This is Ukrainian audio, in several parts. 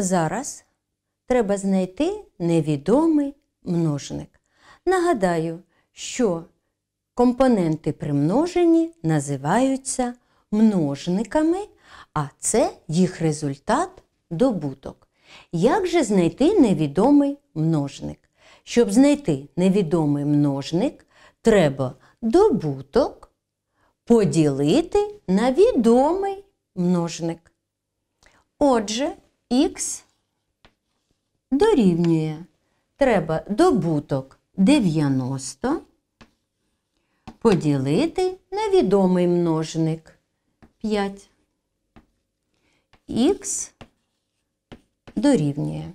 Зараз треба знайти невідомий множник. Нагадаю, що компоненти при називаються множниками, а це їх результат добуток. Як же знайти невідомий множник? Щоб знайти невідомий множник, треба добуток поділити на відомий множник. Отже, Х дорівнює. Треба добуток 90 поділити на відомий множник 5. Х дорівнює.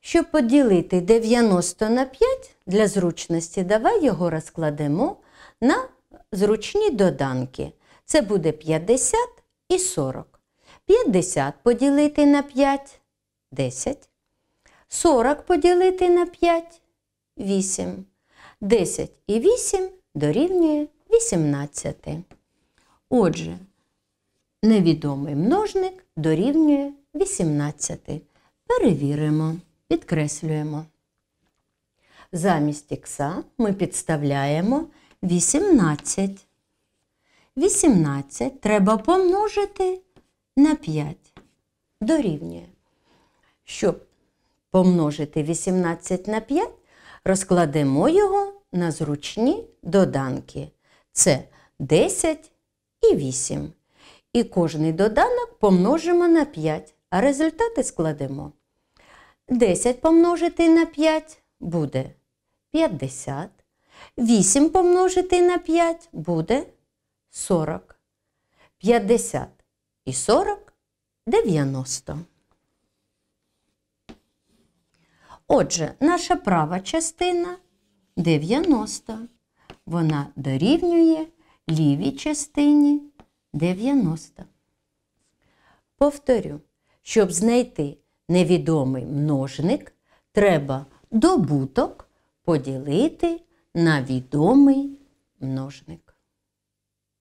Щоб поділити 90 на 5 для зручності, давай його розкладемо на зручні доданки. Це буде 50 і 40. 50 поділити на 5 10. 40 поділити на 5 8. 10 і 8 дорівнює 18. Отже, невідомий множник дорівнює 18. Перевіримо, підкреслюємо. Замість ікса ми підставляємо 18. 18 треба помножити на 5 дорівнює. Щоб помножити 18 на 5, розкладемо його на зручні доданки. Це 10 і 8. І кожний доданок помножимо на 5, а результати складемо. 10 помножити на 5 буде 50. 8 помножити на 5 буде 40. 50 і 40 90. Отже, наша права частина 90. Вона дорівнює лівій частині 90. Повторю, щоб знайти невідомий множник, треба добуток поділити на відомий множник.